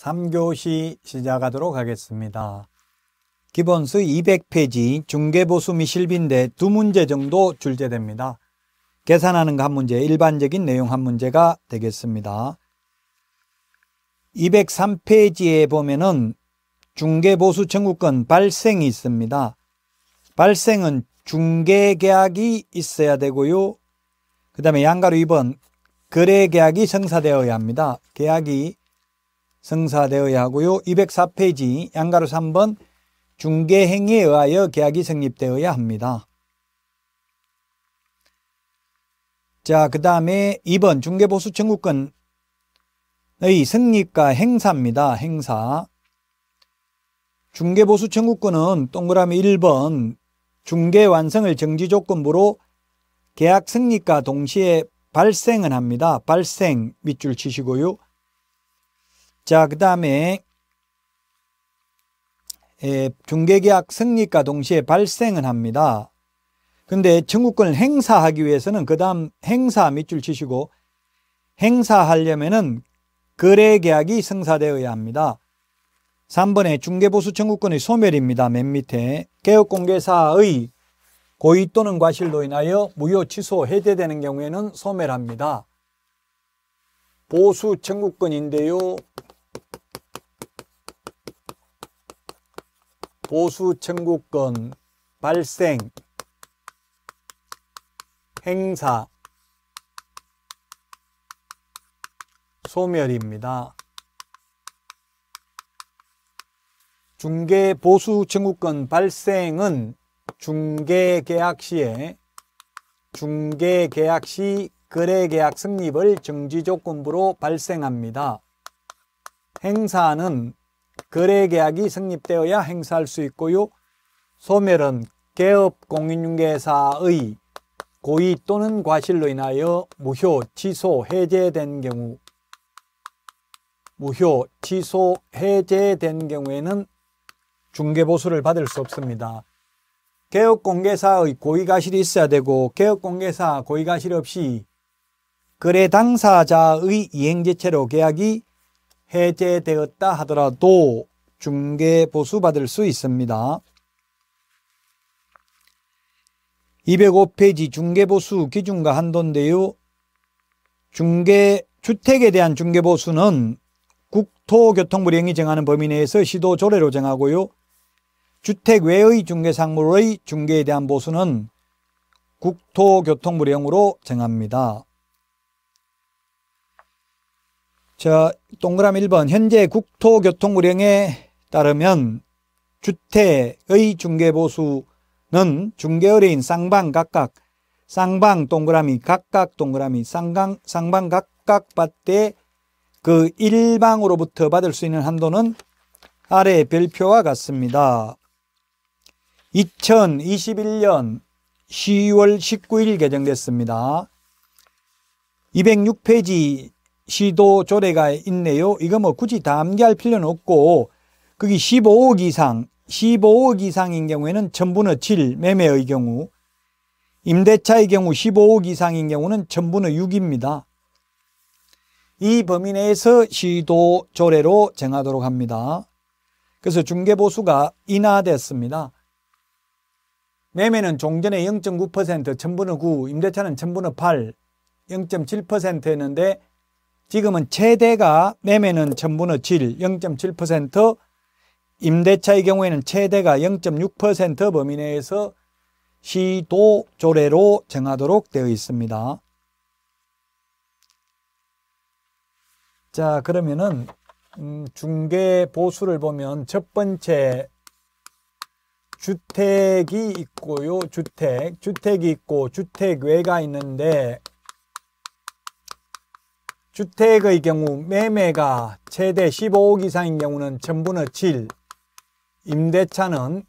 3교시 시작하도록 하겠습니다. 기본수 200페이지 중개보수 미실비인데 두 문제 정도 출제됩니다. 계산하는 거한 문제, 일반적인 내용 한 문제가 되겠습니다. 203페이지에 보면은 중개보수 청구권 발생이 있습니다. 발생은 중개계약이 있어야 되고요. 그 다음에 양가로 2번 거래계약이 성사되어야 합니다. 계약이 성사되어야 하고요. 204페이지 양가로 3번 중개행위에 의하여 계약이 성립되어야 합니다. 자, 그 다음에 2번 중개보수 청구권의 성립과 행사입니다. 행사. 중개보수 청구권은 동그라미 1번 중개 완성을 정지 조건부로 계약 승리과 동시에 발생은 합니다. 발생 밑줄 치시고요. 자, 그 다음에 예, 중개계약 승리과 동시에 발생은 합니다. 근데 청구권을 행사하기 위해서는 그 다음 행사 밑줄 치시고 행사하려면은 거래계약이 성사되어야 합니다. 3번에 중개보수 청구권의 소멸입니다. 맨 밑에 개업공개사의 고의 또는 과실로 인하여 무효 취소 해제되는 경우에는 소멸합니다. 보수 청구권인데요. 보수청구권 발생 행사 소멸입니다. 중개 보수 청구권 발생은 중개 계약 시에 중개 계약 시 거래 계약 성립을 정지 조건부로 발생합니다. 행사는 거래 계약이 성립되어야 행사할 수 있고요. 소멸은 개업 공인중개사의 고의 또는 과실로 인하여 무효, 취소, 해제된 경우 무효, 취소, 해제된 경우에는 중개보수를 받을 수 없습니다. 개업공개사의 고의가실이 있어야 되고 개업공개사 고의가실 없이 거래 당사자의 이행제체로 계약이 해제되었다 하더라도 중개 보수받을 수 있습니다. 205페이지 중개보수 기준과 한도인데요. 중개 주택에 대한 중개보수는 국토교통부령이 정하는 범위 내에서 시도 조례로 정하고요. 주택 외의 중개상물의 중개에 대한 보수는 국토교통부령으로 정합니다. 자, 동그라미 1번. 현재 국토교통불령에 따르면 주택의 중개보수는 중개의뢰인 쌍방 각각, 쌍방 동그라미 각각 동그라미, 쌍방 쌍방 각각 받되 그 일방으로부터 받을 수 있는 한도는 아래 별표와 같습니다. 2021년 10월 19일 개정됐습니다. 206페이지 시도 조례가 있네요. 이거 뭐 굳이 다 암기할 필요는 없고 거기 15억 이상 15억 이상인 경우에는 전분의 7 매매의 경우 임대차의 경우 15억 이상인 경우는 전분의 6입니다. 이 범위 내에서 시도 조례로 정하도록 합니다. 그래서 중개보수가 인하됐습니다. 매매는 종전에 0.9%, 천분의 9, 임대차는 천분의 8, 0.7% 했는데 지금은 최대가 매매는 전분의 질0.7% 임대차의 경우에는 최대가 0.6% 범위 내에서 시도 조례로 정하도록 되어 있습니다. 자 그러면은 음, 중개 보수를 보면 첫 번째 주택이 있고요 주택 주택이 있고 주택 외가 있는데 주택의 경우 매매가 최대 15억 이상인 경우는 전0 0분의7 임대차는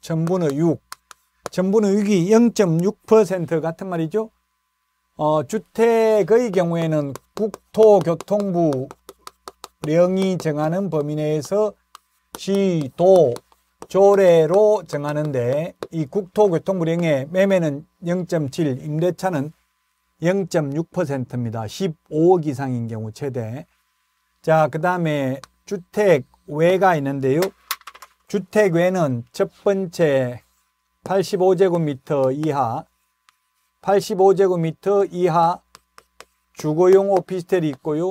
전0 0분의6전0 0분의 6이 0.6% 같은 말이죠 어, 주택의 경우에는 국토교통부령이 정하는 범위 내에서 시도 조례로 정하는데 이 국토교통부령의 매매는 0.7 임대차는 0.6%입니다. 15억 이상인 경우 최대. 자, 그 다음에 주택 외가 있는데요. 주택 외는 첫 번째 85제곱미터 이하, 85제곱미터 이하 주거용 오피스텔이 있고요.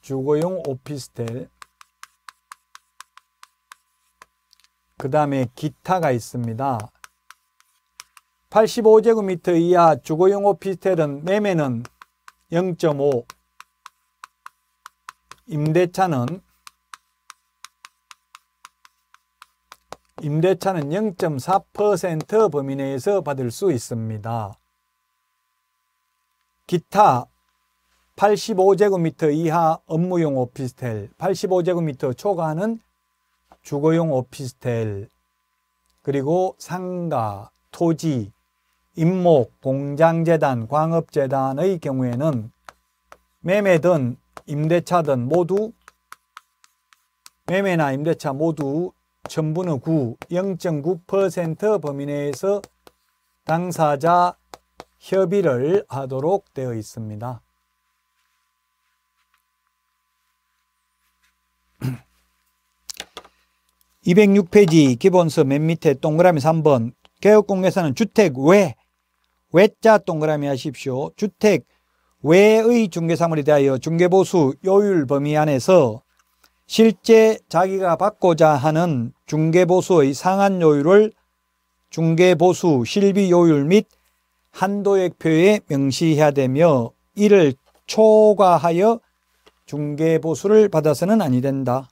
주거용 오피스텔. 그 다음에 기타가 있습니다. 85제곱미터 이하 주거용 오피스텔은 매매는 0.5 임대차는 임대차는 0.4% 범위 내에서 받을 수 있습니다. 기타 85제곱미터 이하 업무용 오피스텔, 85제곱미터 초과는 하 주거용 오피스텔, 그리고 상가, 토지, 임목, 공장재단, 광업재단의 경우에는 매매든 임대차든 모두 매매나 임대차 모두 전분의 9, 0.9% 범위 내에서 당사자 협의를 하도록 되어 있습니다. 2 0 6 페이지 기본서 맨 밑에 동그라미 3번 개혁공개사는 주택 외 외자 동그라미 하십시오. 주택 외의 중개사물에 대하여 중개보수 요율 범위 안에서 실제 자기가 받고자 하는 중개보수의 상한 요율을 중개보수 실비 요율 및 한도액표에 명시해야 되며 이를 초과하여 중개보수를 받아서는 아니 된다.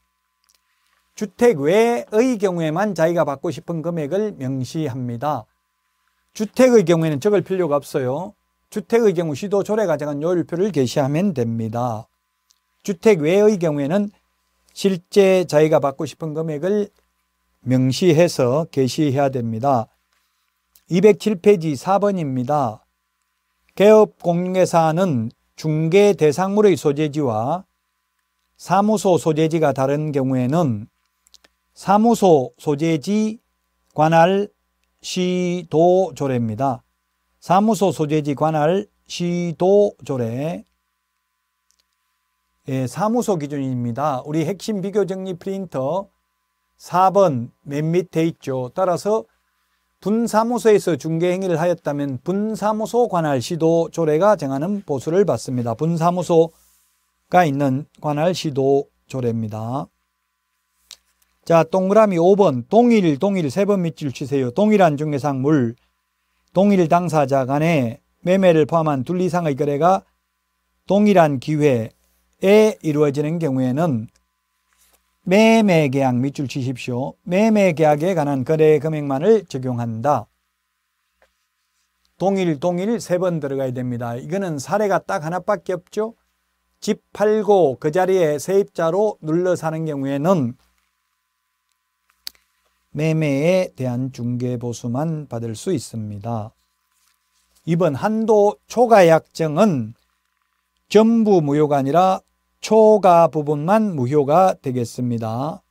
주택 외의 경우에만 자기가 받고 싶은 금액을 명시합니다. 주택의 경우에는 적을 필요가 없어요. 주택의 경우 시도 조례 가정한 요율표를 게시하면 됩니다. 주택 외의 경우에는 실제 자기가 받고 싶은 금액을 명시해서 게시해야 됩니다. 207페이지 4번입니다. 개업 공개사는 중개 대상물의 소재지와 사무소 소재지가 다른 경우에는 사무소 소재지 관할 시도조례입니다. 사무소 소재지 관할 시도조례 예, 사무소 기준입니다. 우리 핵심 비교 정리 프린터 4번 맨 밑에 있죠. 따라서 분사무소에서 중개 행위를 하였다면 분사무소 관할 시도 조례가 정하는 보수를 받습니다. 분사무소가 있는 관할 시도 조례입니다. 자, 동그라미 5번 동일 동일 세 번 밑줄 치세요. 동일한 중개상 물 동일 당사자 간의 매매를 포함한 둘 이상의 거래가 동일한 기회에 이루어지는 경우에는 매매 계약 밑줄 치십시오. 매매 계약에 관한 거래 금액만을 적용한다. 동일 동일 세 번 들어가야 됩니다. 이거는 사례가 딱 하나밖에 없죠. 집 팔고 그 자리에 세입자로 눌러 사는 경우에는 매매에 대한 중개보수만 받을 수 있습니다. 이번 한도 초과약정은 전부 무효가 아니라 초과 부분만 무효가 되겠습니다.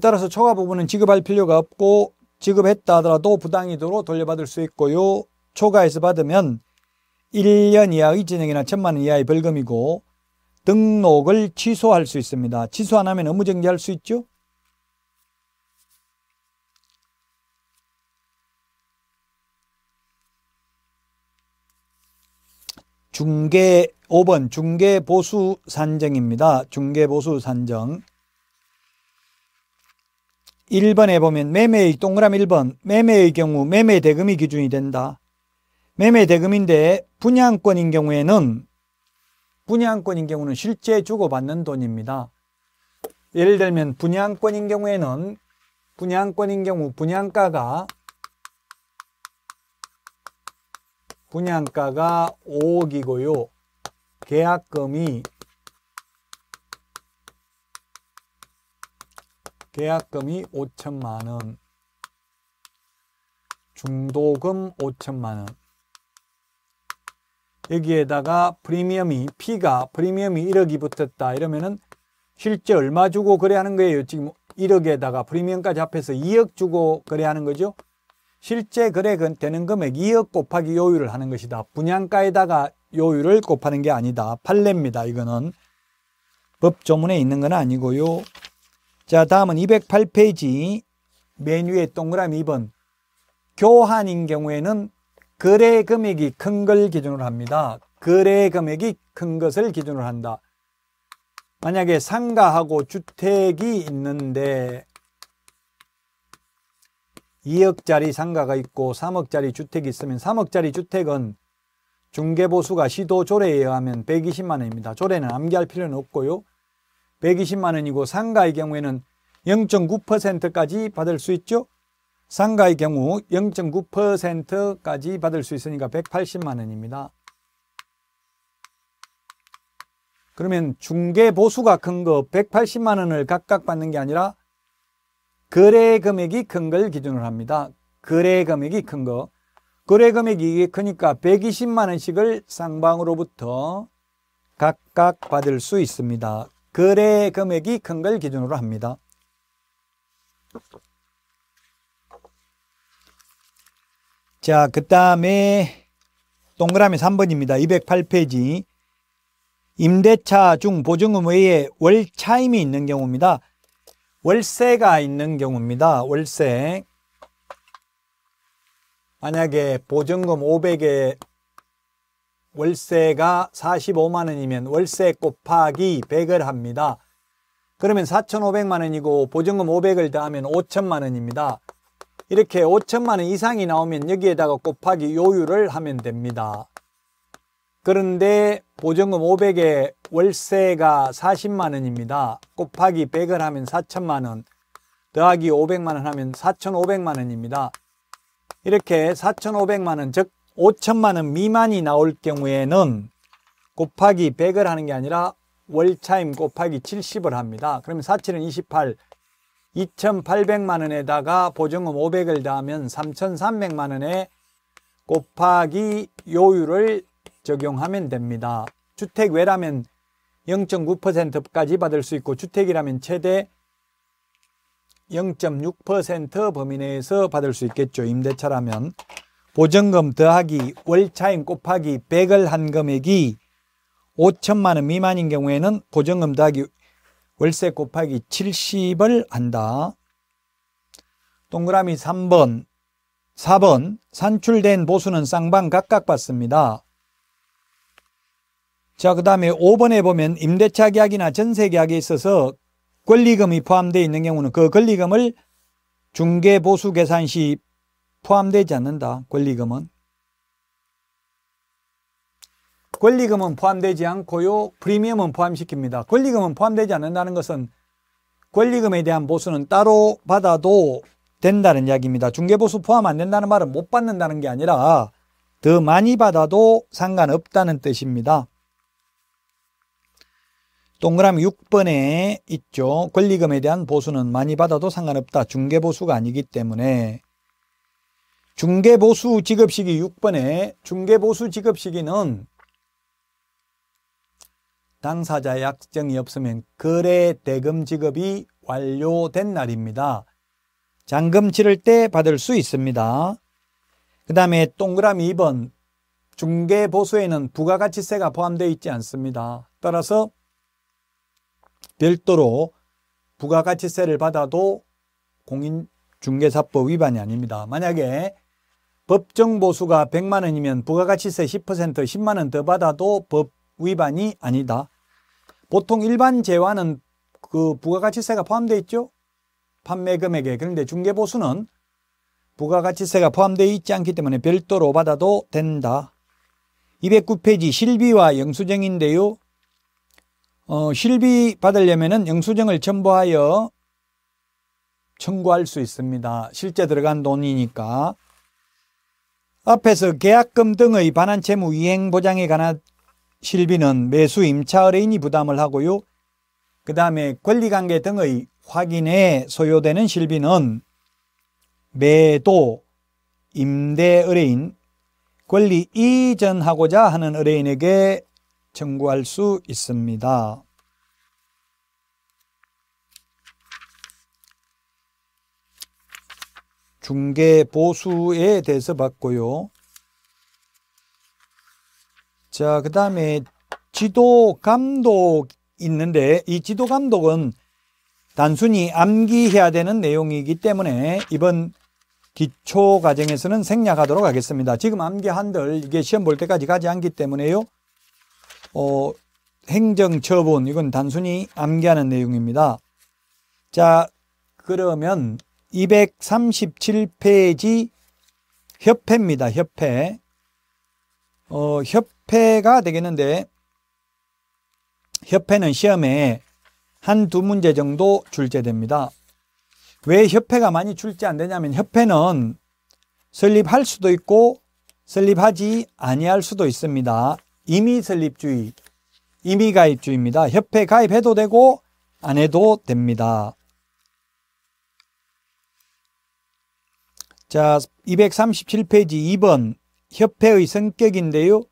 따라서 초과 부분은 지급할 필요가 없고 지급했다 하더라도 부당이도로 돌려받을 수 있고요. 초과해서 받으면 1년 이하의 진행이나 1 천만원 이하의 벌금이고 등록을 취소할 수 있습니다. 취소 안 하면 업무정지할 수 있죠. 중계 5번 중계 보수 산정입니다. 중계 보수 산정 1번에 보면 매매의 동그라미 1번 매매의 경우 매매 대금이 기준이 된다. 매매 대금인데 분양권인 경우에는 분양권인 경우는 실제 주고받는 돈입니다. 예를 들면 분양권인 경우에는 분양권인 경우 분양가가 분양가가 5억이고요. 계약금이 계약금이 5천만 원, 중도금 5천만 원. 여기에다가 프리미엄이 P가 프리미엄이 1억이 붙었다 이러면은 실제 얼마 주고 거래하는 거예요? 지금 1억에다가 프리미엄까지 합해서 2억 주고 거래하는 거죠? 실제 거래금 그, 되는 금액 2억 곱하기 요율을 하는 것이다. 분양가에다가 요율을 곱하는 게 아니다. 판례입니다. 이거는 법조문에 있는 건 아니고요. 자 다음은 208페이지 메뉴에 동그라미 2번 교환인 경우에는 거래 금액이 큰 걸 기준으로 합니다. 거래 금액이 큰 것을 기준으로 한다. 만약에 상가하고 주택이 있는데 2억짜리 상가가 있고 3억짜리 주택이 있으면 3억짜리 주택은 중개보수가 시도 조례에 의하면 120만 원입니다. 조례는 암기할 필요는 없고요. 120만 원이고 상가의 경우에는 0.9%까지 받을 수 있죠. 상가의 경우 0.9%까지 받을 수 있으니까 180만 원입니다. 그러면 중개보수가 큰 거 180만 원을 각각 받는 게 아니라 거래 금액이 큰 걸 기준으로 합니다. 거래 금액이 큰 거. 거래 금액이 크니까 120만 원씩을 상방으로부터 각각 받을 수 있습니다. 거래 금액이 큰 걸 기준으로 합니다. 자, 그 다음에 동그라미 3번입니다. 208페이지. 임대차 중 보증금 외에 월차임이 있는 경우입니다. 월세가 있는 경우입니다. 월세 만약에 보증금 500에 월세가 45만 원이면 월세 곱하기 100을 합니다. 그러면 4,500만 원이고 보증금 500을 더하면 5천만 원입니다. 이렇게 5천만 원 이상이 나오면 여기에다가 곱하기 요율을 하면 됩니다. 그런데 보증금 500에 월세가 40만 원입니다. 곱하기 100을 하면 4천만 원, 더하기 500만 원 하면 4,500만 원입니다. 이렇게 4,500만 원, 즉 5천만 원 미만이 나올 경우에는 곱하기 100을 하는 게 아니라 월차임 곱하기 70을 합니다. 그러면 4,7은 28, 2,800만 원에다가 보증금 500을 더하면 3,300만 원에 곱하기 요율을 적용하면 됩니다. 주택 외라면 0.9%까지 받을 수 있고 주택이라면 최대 0.6% 범위 내에서 받을 수 있겠죠. 임대차라면 보증금 더하기 월차임 곱하기 100을 한 금액이 5천만 원 미만인 경우에는 보증금 더하기 월세 곱하기 70을 한다. 동그라미 3번, 4번 산출된 보수는 쌍방 각각 받습니다. 자, 그 다음에 5번에 보면 임대차 계약이나 전세 계약에 있어서 권리금이 포함되어 있는 경우는 그 권리금을 중개보수 계산 시 포함되지 않는다. 권리금은. 권리금은 포함되지 않고요. 프리미엄은 포함시킵니다. 권리금은 포함되지 않는다는 것은 권리금에 대한 보수는 따로 받아도 된다는 이야기입니다. 중개보수 포함 안 된다는 말은 못 받는다는 게 아니라 더 많이 받아도 상관없다는 뜻입니다. 동그라미 6번에 있죠. 권리금에 대한 보수는 많이 받아도 상관없다. 중개보수가 아니기 때문에 중개보수 지급시기 6번에 중개보수 지급시기는 당사자 약정이 없으면 거래 대금 지급이 완료된 날입니다. 잔금 치를 때 받을 수 있습니다. 그 다음에 동그라미 2번 중개보수에는 부가가치세가 포함되어 있지 않습니다. 따라서 별도로 부가가치세를 받아도 공인중개사법 위반이 아닙니다. 만약에 법정보수가 100만 원이면 부가가치세 10% 10만 원 더 받아도 법 위반이 아니다. 보통 일반 재화는 그 부가가치세가 포함되어 있죠? 판매 금액에. 그런데 중개보수는 부가가치세가 포함되어 있지 않기 때문에 별도로 받아도 된다. 209페이지 실비와 영수증인데요. 어, 실비 받으려면 영수증을 첨부하여 청구할 수 있습니다. 실제 들어간 돈이니까. 앞에서 계약금 등의 반환 채무 이행 보장에 관한 실비는 매수 임차의인이 부담을 하고요. 그 다음에 권리관계 등의 확인에 소요되는 실비는 매도, 임대의뢰인, 권리 이전하고자 하는 의뢰인에게 청구할 수 있습니다. 중개 보수에 대해서 봤고요. 자, 그 다음에 지도 감독 있는데 이 지도 감독은 단순히 암기해야 되는 내용이기 때문에 이번 기초 과정에서는 생략하도록 하겠습니다. 지금 암기한들 이게 시험 볼 때까지 가지 않기 때문에요. 어, 행정처분 이건 단순히 암기하는 내용입니다. 자 그러면 237페이지 협회입니다. 협회 어, 협회가 되겠는데 협회는 시험에 한 두 문제 정도 출제됩니다. 왜 협회가 많이 출제 안 되냐면 협회는 설립할 수도 있고 설립하지 아니할 수도 있습니다. 이미 설립주의, 이미 가입주의입니다. 협회 가입해도 되고 안 해도 됩니다. 자, 237페이지 2번 협회의 성격인데요.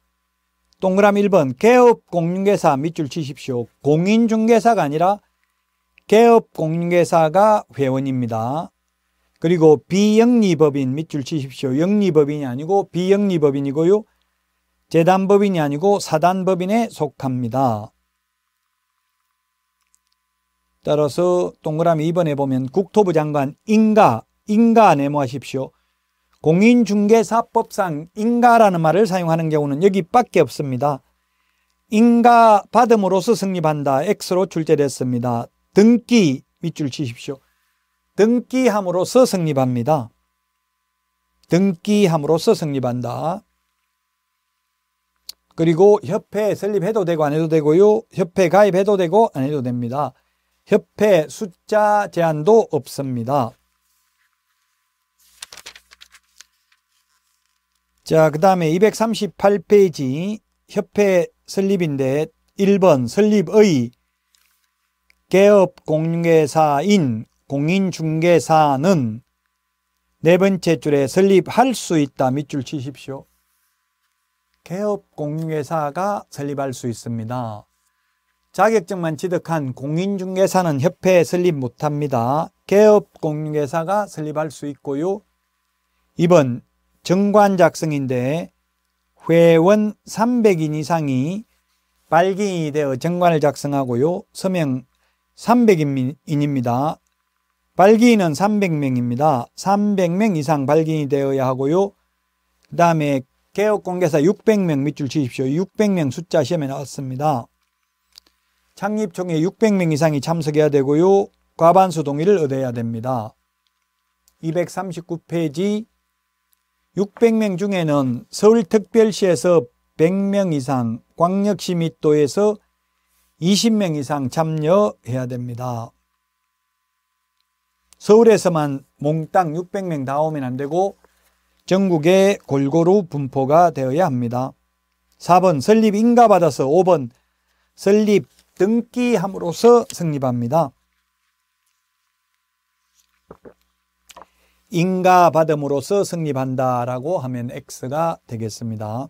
동그라미 1번 개업 공인중개사 밑줄 치십시오. 공인중개사가 아니라 개업 공인중개사가 회원입니다. 그리고 비영리법인 밑줄 치십시오. 영리법인이 아니고 비영리법인이고요. 재단법인이 아니고 사단법인에 속합니다. 따라서 동그라미 2번에 보면 국토부 장관 인가, 인가 네모하십시오. 공인중개사법상 인가라는 말을 사용하는 경우는 여기밖에 없습니다. 인가 받음으로써 승립한다. X로 출제됐습니다. 등기 밑줄 치십시오. 등기함으로써 승립합니다. 등기함으로써 승립한다. 그리고 협회 설립해도 되고 안 해도 되고요. 협회 가입해도 되고 안 해도 됩니다. 협회 숫자 제한도 없습니다. 자, 그 다음에 238페이지 협회 설립인데 1번 설립의 개업 공개사인 공인중개사는 네 번째 줄에 설립할 수 있다 밑줄 치십시오. 개업 공인회사가 설립할 수 있습니다. 자격증만 취득한 공인중개사는 협회에 설립 못합니다. 개업 공인회사가 설립할 수 있고요. 2번 정관 작성인데 회원 300인 이상이 발기인이 되어 정관을 작성하고요. 서명 300인입니다. 발기인은 300명입니다. 300명 이상 발기인이 되어야 하고요. 그 다음에 개업공개사 600명 밑줄 치십시오. 600명 숫자 시험에 나왔습니다. 창립총회 600명 이상이 참석해야 되고요. 과반수 동의를 얻어야 됩니다. 239페이지 600명 중에는 서울특별시에서 100명 이상, 광역시 밑도에서 20명 이상 참여해야 됩니다. 서울에서만 몽땅 600명 다 오면 안 되고 전국에 골고루 분포가 되어야 합니다. 4번 설립 인가받아서 5번 설립 등기함으로써 성립합니다. 인가받음으로써 성립한다라고 하면 X가 되겠습니다.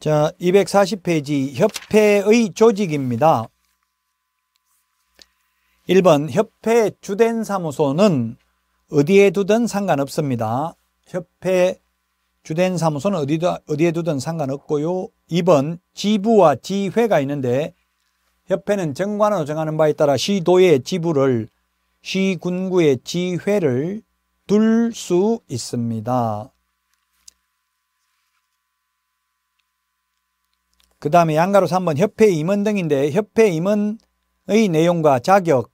자, 240페이지 협회의 조직입니다. 1번 협회 주된 사무소는 어디에 두든 상관없습니다. 협회 주된 사무소는 어디다, 어디에 두든 상관없고요. 2번 지부와 지회가 있는데 협회는 정관으로 정하는 바에 따라 시도의 지부를 시군구의 지회를 둘 수 있습니다. 그 다음에 양가로 3번 협회 임원 등인데 협회 임원의 내용과 자격,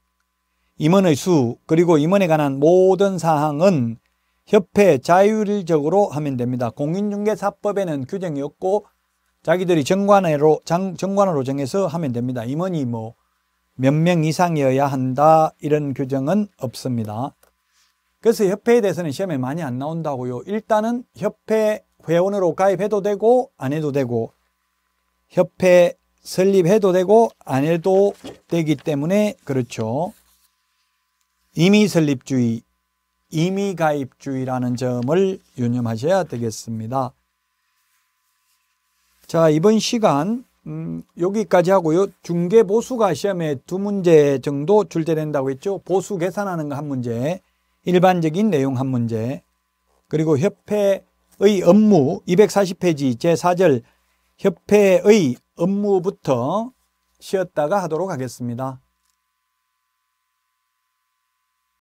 임원의 수 그리고 임원에 관한 모든 사항은 협회 자율적으로 하면 됩니다. 공인중개사법에는 규정이 없고 자기들이 정관으로 장, 정관으로 정해서 하면 됩니다. 임원이 뭐 몇 명 이상이어야 한다 이런 규정은 없습니다. 그래서 협회에 대해서는 시험에 많이 안 나온다고요. 일단은 협회 회원으로 가입해도 되고 안 해도 되고 협회 설립해도 되고 안 해도 되기 때문에 그렇죠. 이미 설립주의, 이미 가입주의라는 점을 유념하셔야 되겠습니다. 자, 이번 시간 음, 여기까지 하고요. 중개 보수가 시험에 두 문제 정도 출제된다고 했죠. 보수 계산하는 거 한 문제, 일반적인 내용 한 문제, 그리고 협회의 업무 240페이지 제4절 협회의 업무부터 쉬었다가 하도록 하겠습니다.